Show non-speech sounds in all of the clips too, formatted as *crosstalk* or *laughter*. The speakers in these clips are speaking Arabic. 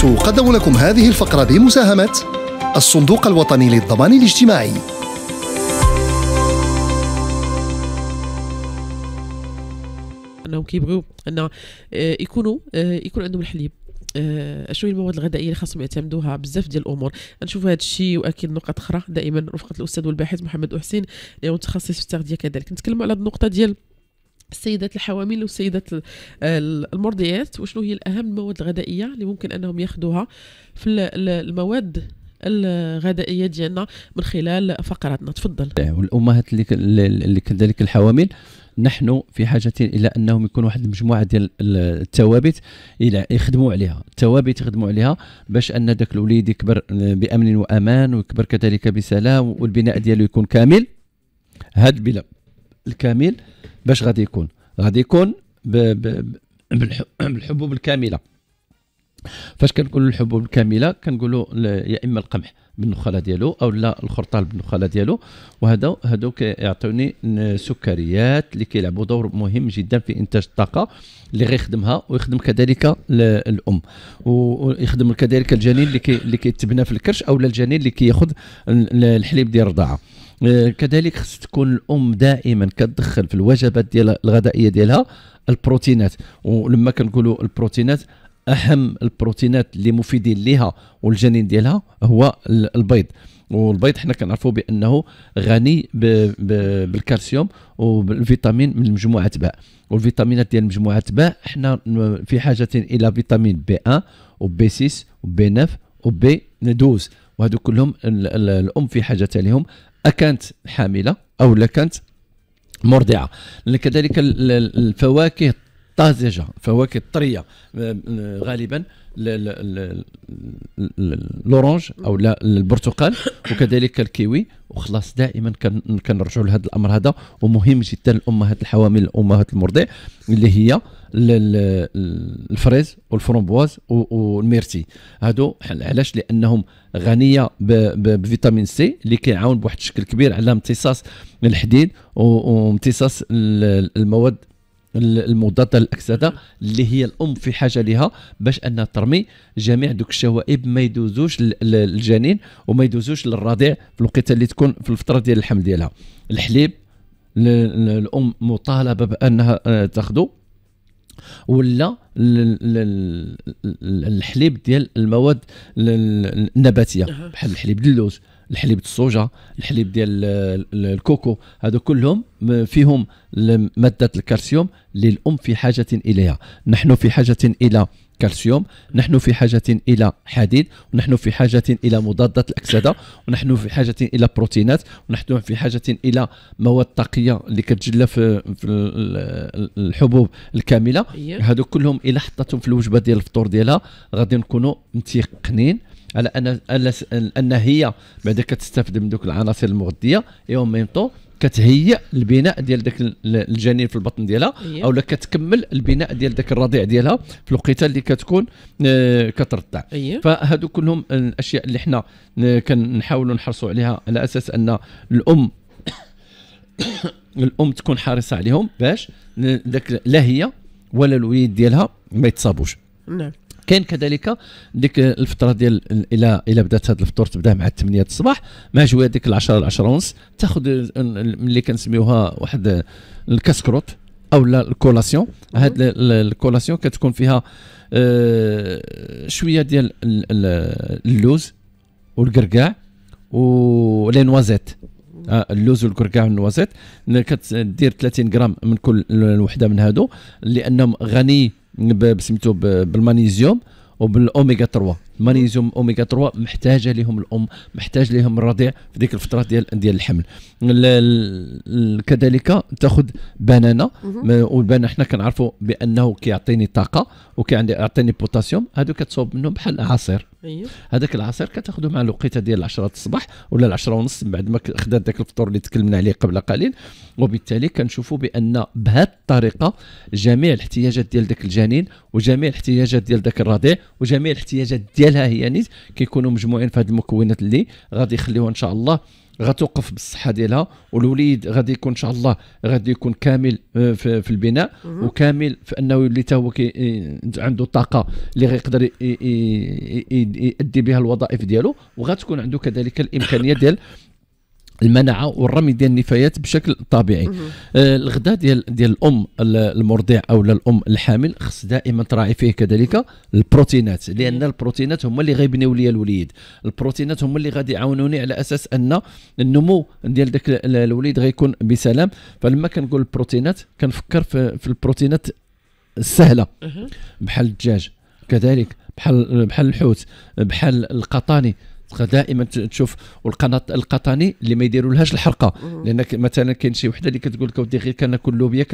تقدم لكم هذه الفقرة بمساهمة الصندوق الوطني للضمان الاجتماعي انهم كيبغيو ان آه، يكونوا آه، يكون عندهم الحليب هي آه، المواد الغذائيه اللي خاصهم يعتمدوها بزاف ديال الامور نشوف هذا الشيء واكيد نقط اخرى دائما رفقه الاستاذ والباحث محمد احسين اللي هو متخصص في التغذيه كذلك نتكلم على النقطه ديال السيدات الحوامل والسيدات المرضيات وشنو هي الاهم المواد الغذائيه اللي ممكن انهم ياخذوها في المواد الغذائيه ديالنا من خلال فقراتنا تفضل طيب، والامهات اللي, اللي كذلك الحوامل نحن في حاجه الى انهم يكون واحد المجموعه ديال الثوابت يخدموا عليها الثوابت يخدموا عليها باش ان ذاك الوليد يكبر آه، بامن وامان ويكبر كذلك بسلام والبناء ديالو يكون كامل هاد بلا الكامل باش غادي يكون غادي يكون ب... بالحبوب الكامله فاش كنقولوا الحبوب الكامله كنقولوا يا اما القمح بالنخاله ديالو او لا الخرطال بالنخاله ديالو وهذا هادو كيعطوني سكريات اللي كيلعبوا دور مهم جدا في انتاج الطاقه اللي غيخدمها ويخدم كذلك الام ويخدم كذلك الجنين اللي كي اللي كيتبنى في الكرش او الجنين اللي كياخذ الحليب ديال الرضاعه آه، كذلك خص تكون الام دائما كتدخل في الوجبات ديالها الغذائيه ديالها البروتينات ولما كنقولوا البروتينات اهم البروتينات اللي مفيدين ليها والجنين ديالها هو البيض والبيض حنا كنعرفوا بانه غني بـ بـ بالكالسيوم وبالفيتامين من مجموعه باء والفيتامينات ديال مجموعه باء حنا في حاجه الى فيتامين بي 1 إيه وبي 6 وبي 9 وبي 12 وهذو كلهم الام في حاجه لهم اكانت حامله او لا كانت مرضعه كذلك الفواكه الطازجه الفواكه الطريه آه، آه، غالبا لورانج او البرتقال وكذلك الكيوي وخلاص دائما كنرجعوا لهذا الامر هذا ومهم جدا الامهات الحوامل الامهات المرضع اللي هي الفريز والفرومبواز والميرتي هادو علاش لانهم غنيه بفيتامين سي اللي كيعاون بواحد الشكل كبير على امتصاص الحديد وامتصاص المواد المضاده للاكسده اللي هي الام في حاجه لها باش انها ترمي جميع دوك الشوائب ما يدوزوش للجنين وما يدوزوش للرضيع في الوقت اللي تكون في الفتره ديال الحمل ديالها الحليب الام مطالبه بانها آه، تاخذه ولا الحليب ديال المواد النباتيه بحال الحليب اللوز الحليب الصوجه الحليب ديال الكوكو هذا كلهم فيهم ماده الكالسيوم اللي الام في حاجه اليها نحن في حاجه الى كالسيوم نحن في حاجة إلى حديد ونحن في حاجة إلى مضادات الأكسدة ونحن في حاجة إلى بروتينات ونحن في حاجة إلى مواد طاقية اللي كتجلى في, الحبوب الكاملة هذو أيوة. كلهم إلا حطتهم في الوجبة ديال الفطور ديالها غادي نكونوا متيقنين على ان ان هي بعد كتستافد من دوك العناصر المغذيه اي اون ميم طون كتهيئ البناء ديال داك الجنين في البطن ديالها إيه. او كتكمل البناء ديال داك الرضيع ديالها في الوقيته اللي كتكون آه، كترضع إيه. فهادو كلهم الاشياء اللي حنا آه، كنحاولوا نحرصوا عليها على اساس ان الام *coughs* الام تكون حريصه عليهم باش داك لا هي ولا الوليد ديالها ما يتصابوش نعم كاين كذلك ديك الفتره ديال الى الى بدات هذا الفطور تبدا مع 8 الصباح مع جوي ديك 10 ل 10 ونص تاخذ اللي كنسميوها واحد الكاسكروت او لا الكولاسيون هاد الكولاسيون كتكون فيها آه، شويه ديال اللوز والقرقاع ولي نوازيت آه، اللوز والكركاع والنوازيت كتدير 30 غرام من كل وحده من هادو لانهم غني بسميتو بالمانيزيوم وبالاوميغا 3 المغنيزيوم اوميغا 3 محتاجه لهم الام محتاج لهم الرضيع في ديك الفتره ديال ديال الحمل كذلك تاخذ بنانه والبنانه حنا كنعرفوا بانه كيعطيني طاقه وكيعطيني بوتاسيوم هادو كتصوب منهم بحال عصير أيوه. هذاك العصير كتاخذه مع الوقيته ديال 10 الصباح ولا 10 ونص بعد ما خدات ذاك الفطور اللي تكلمنا عليه قبل قليل وبالتالي كنشوفوا بان بهذه الطريقه جميع الاحتياجات ديال ذاك الجنين وجميع الاحتياجات ديال ذاك الرضيع وجميع الاحتياجات ديال ديالها هي نيت كيكونوا مجموعين في هذه المكونات اللي غادي يخليوها ان شاء الله غتوقف بالصحه ديالها والوليد غادي يكون ان شاء الله غادي يكون كامل آه، في, البناء وكامل في انه اللي حتى هو آه، عنده طاقه اللي غيقدر يؤدي بها الوظائف ديالو وغتكون عنده كذلك الامكانيه ديال المناعه والرمي ديال النفايات بشكل طبيعي آه ديال ديال الام المرضع او الام الحامل خص دائما تراعي فيه كذلك البروتينات لان البروتينات هما اللي غيبنيو لي الوليد البروتينات هما اللي غادي يعاونوني على اساس ان النمو ديال ذاك الوليد غيكون بسلام فلما كنقول البروتينات كنفكر في, في البروتينات السهله بحال الدجاج كذلك بحال بحال الحوت بحال القطاني دائما تشوف والقناه القطني اللي ما يديرولهاش الحرقه لان مثلا كاين شي وحده اللي كتقول لك ودي غير كناكل لوبيا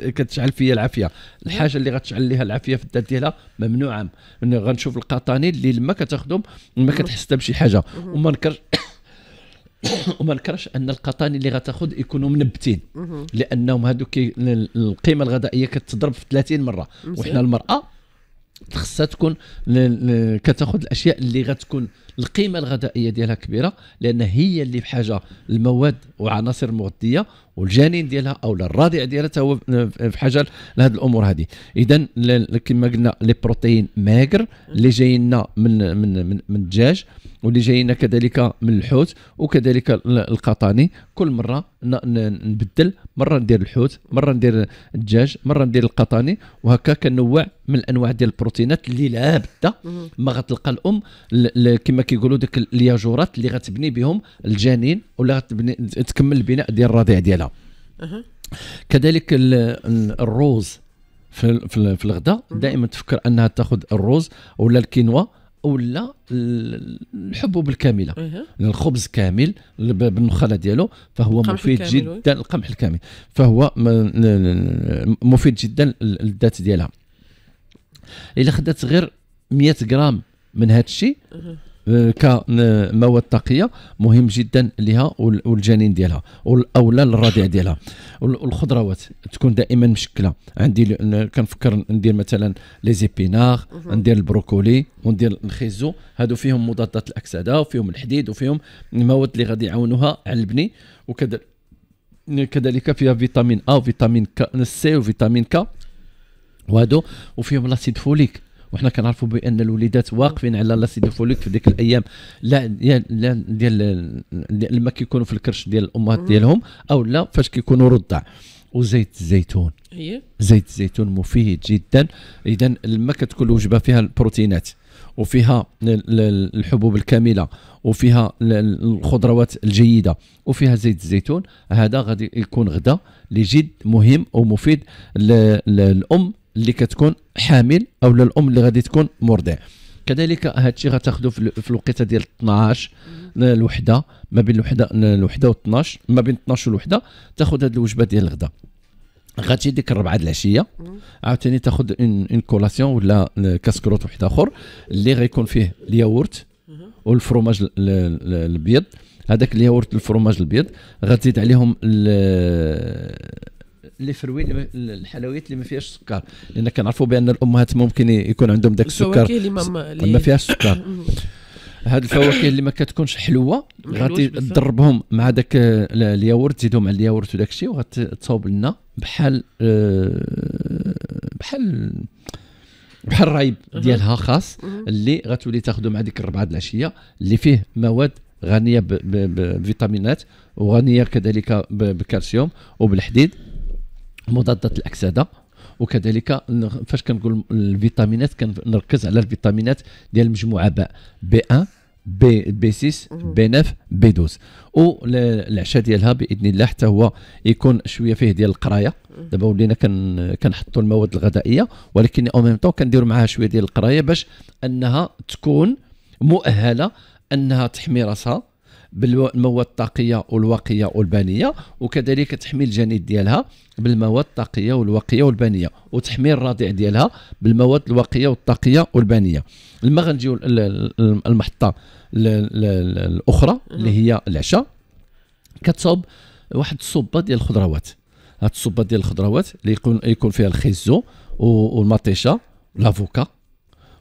كتشعل فيا العافيه الحاجه اللي غتشعل ليها العافيه في الدار ديالها ممنوعه غنشوف القطني اللي لما كتاخذهم ما كتحس حتى بشي حاجه وما نكرش *coughs* وما نكرش ان القطاني اللي غتاخذ يكونوا منبتين لانهم هذوك القيمه الغذائيه كتضرب في 30 مره وحنا المراه خصها تكون كتاخذ الاشياء اللي غتكون القيمه الغذائيه ديالها كبيره لان هي اللي بحاجه المواد وعناصر مغذيه والجنين ديالها او الرضيع ديالها هو بحاجه لهذه الامور هذه اذا كما قلنا لي بروتين ماكر اللي جاينا من من من, من الدجاج واللي جاينا كذلك من الحوت وكذلك القطاني كل مره نبدل مره ندير الحوت مره ندير الدجاج مره ندير القطاني وهكا كنوع من الانواع ديال البروتينات اللي لا بد ما غتلقى الام كما كيقولوا ديك الياجورات اللي غتبني بهم الجنين ولا غتبني تكمل البناء ديال الرضيع ديالها كذلك الروز في في الغداء دائما تفكر انها تاخذ الروز ولا الكينوا ولا الحبوب الكامله الخبز كامل بالنخاله ديالو فهو مفيد جدا القمح الكامل فهو مفيد جدا للذات ديالها الا خدات غير 100 غرام من هذا الشيء آه، كمواد طاقيه مهم جدا لها والجنين ديالها والاولى الرضيع ديالها والخضروات تكون دائما مشكله عندي كنفكر ندير مثلا لي زيبينار ندير البروكولي وندير الخيزو هادو فيهم مضادات الاكسده وفيهم الحديد وفيهم المواد اللي غادي يعاونوها على البني وكذلك فيها فيتامين ا وفيتامين سي وفيتامين كا وهادو وفيهم لاسيد فوليك وحنا كنعرفوا بان الوليدات واقفين على لاسيد فوليك في ديك الايام لا لا ديال لما كيكونوا في الكرش ديال الامهات ديالهم او لا فاش كيكونوا رضع وزيت الزيتون إيه. زيت الزيتون مفيد جدا اذا لما كتكون الوجبه فيها البروتينات وفيها الحبوب الكامله وفيها الخضروات الجيده وفيها زيت الزيتون هذا غادي يكون غدا اللي جد مهم ومفيد للام اللي كتكون حامل او الام اللي غادي تكون مرضع كذلك هادشي غتاخذو في الوقيته ديال 12 الوحده ما بين الوحده الوحده و 12 ما بين 12 والوحده تاخذ هاد الوجبه ديال الغداء غاتجي ديك الربعه د العشيه عاوتاني تاخذ اون كولاسيون ولا كاسكروت واحد اخر اللي غيكون فيه الياورت والفروماج الابيض هذاك الياورت الفروماج الابيض غتزيد عليهم لي فروي الحلويات اللي ما فيهاش سكر لان كنعرفوا بان الامهات ممكن يكون عندهم داك السكر اللي ما فيهاش سكر هاد الفواكه اللي ما كتكونش حلوه غادي تضربهم مع داك الياورت تزيدهم على الياورت وداك الشيء وغتصاوب لنا بحال آه، بحال بحال الرايب ديالها خاص اللي غتولي تاخذو مع ديك الربعه د العشيه اللي فيه مواد غنيه بفيتامينات وغنيه كذلك بكالسيوم وبالحديد مضادات الاكسده وكذلك فاش كنقول الفيتامينات كنركز على الفيتامينات ديال المجموعه باء بي 1 بي بي 6 بي 9 بي 12 والعشاء ديالها باذن الله حتى هو يكون شويه فيه ديال القرايه دابا ولينا كنحطوا المواد الغذائيه ولكن او ميم طون كنديروا معها شويه ديال القرايه باش انها تكون مؤهله انها تحمي راسها بالمواد الطاقيه والواقيه والبانيه وكذلك تحمي الجنيد ديالها بالمواد الطاقيه والواقيه والبانيه وتحمي الرضيع ديالها بالمواد الواقيه والطاقيه والبانيه لما غنجيو المحطه الاخرى اللي هي العشاء كتصوب واحد الصوبه ديال الخضروات هاد الصوبه ديال الخضروات اللي يكون يكون فيها الخيزو والمطيشه لافوكا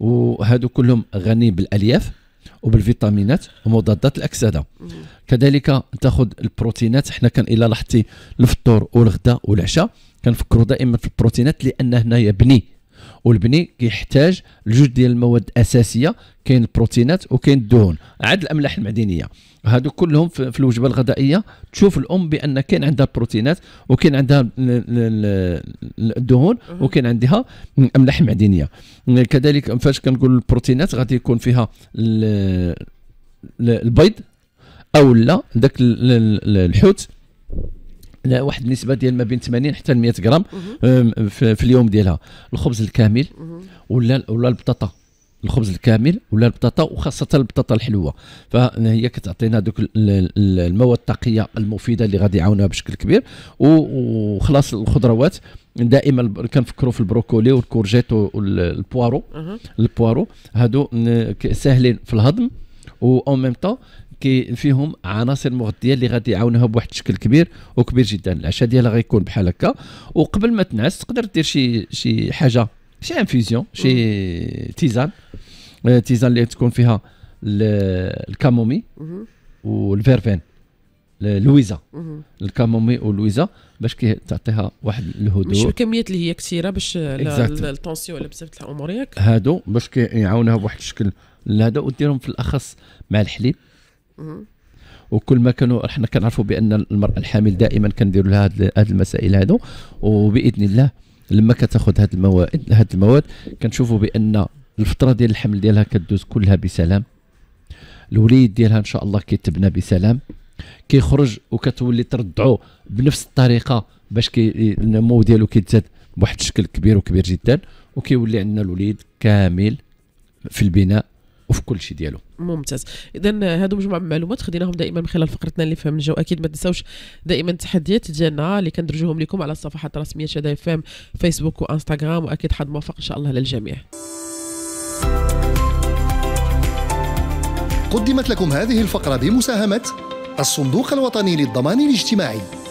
وهادو كلهم غني بالالياف وبالفيتامينات ومضادات الاكسده كذلك تاخذ البروتينات حنا كان الا لاحظتي الفطور والغداء والعشاء كنفكروا دائما في البروتينات لان هنا بني والبني كيحتاج لجوج ديال المواد الاساسيه كاين البروتينات وكاين الدهون عاد الاملاح المعدنيه هادو كلهم في الوجبه الغذائيه تشوف الام بان كاين عندها البروتينات وكاين عندها الدهون وكاين عندها الاملاح المعدنيه كذلك فاش كنقول البروتينات غادي يكون فيها البيض او لا داك الحوت واحد النسبه ديال ما بين 80 حتى 100 غرام في اليوم ديالها الخبز الكامل ولا ولا البطاطا الخبز الكامل ولا البطاطا وخاصه البطاطا الحلوه فهي كتعطينا دوك المواد الطاقيه المفيده اللي غادي يعاونها بشكل كبير وخلاص الخضروات دائما كنفكروا في البروكولي والكورجيت والبوارو البوارو هادو ساهلين في الهضم و اون ميم طون كي فيهم عناصر مغذيه اللي غادي يعاونوها بواحد الشكل كبير وكبير جدا العشاء ديالها غيكون بحال هكا وقبل ما تنعس تقدر دير شي شي حاجه شي انفيزيون شي تيزان آه، تيزان اللي تكون فيها الكامومي والفيرفين لويزا الكامومي ولويزا باش كي تعطيها واحد الهدوء شو الكميات اللي هي كثيره باش التونسيون ولا بزاف الامور ياك هادو باش كيعاونوها بواحد الشكل هذا وديرهم في الاخص مع الحليب وكل ما كانوا احنا كنعرفوا بان المراه الحامل دائما كنديروا لها هذه المسائل هادو وباذن الله لما كتاخذ هاد المواد هاد المواد كنشوفوا بان الفتره ديال الحمل ديالها كدوز كلها بسلام الوليد ديالها ان شاء الله كيتبنى بسلام كيخرج وكتولي ترضعو بنفس الطريقه باش كي النمو ديالو كيتزاد بواحد الشكل كبير وكبير جدا وكيولي عندنا الوليد كامل في البناء وفي كل شيء ديالو ممتاز اذا هادو مجموعه من المعلومات خديناهم دائما من خلال فقرتنا اللي فهم الجو اكيد ما تنساوش دائما التحديات ديالنا اللي كندرجوهم لكم على الصفحات الرسميه شاده اف ام فيسبوك وانستغرام واكيد حظ موفق ان شاء الله للجميع قدمت لكم هذه الفقره بمساهمه الصندوق الوطني للضمان الاجتماعي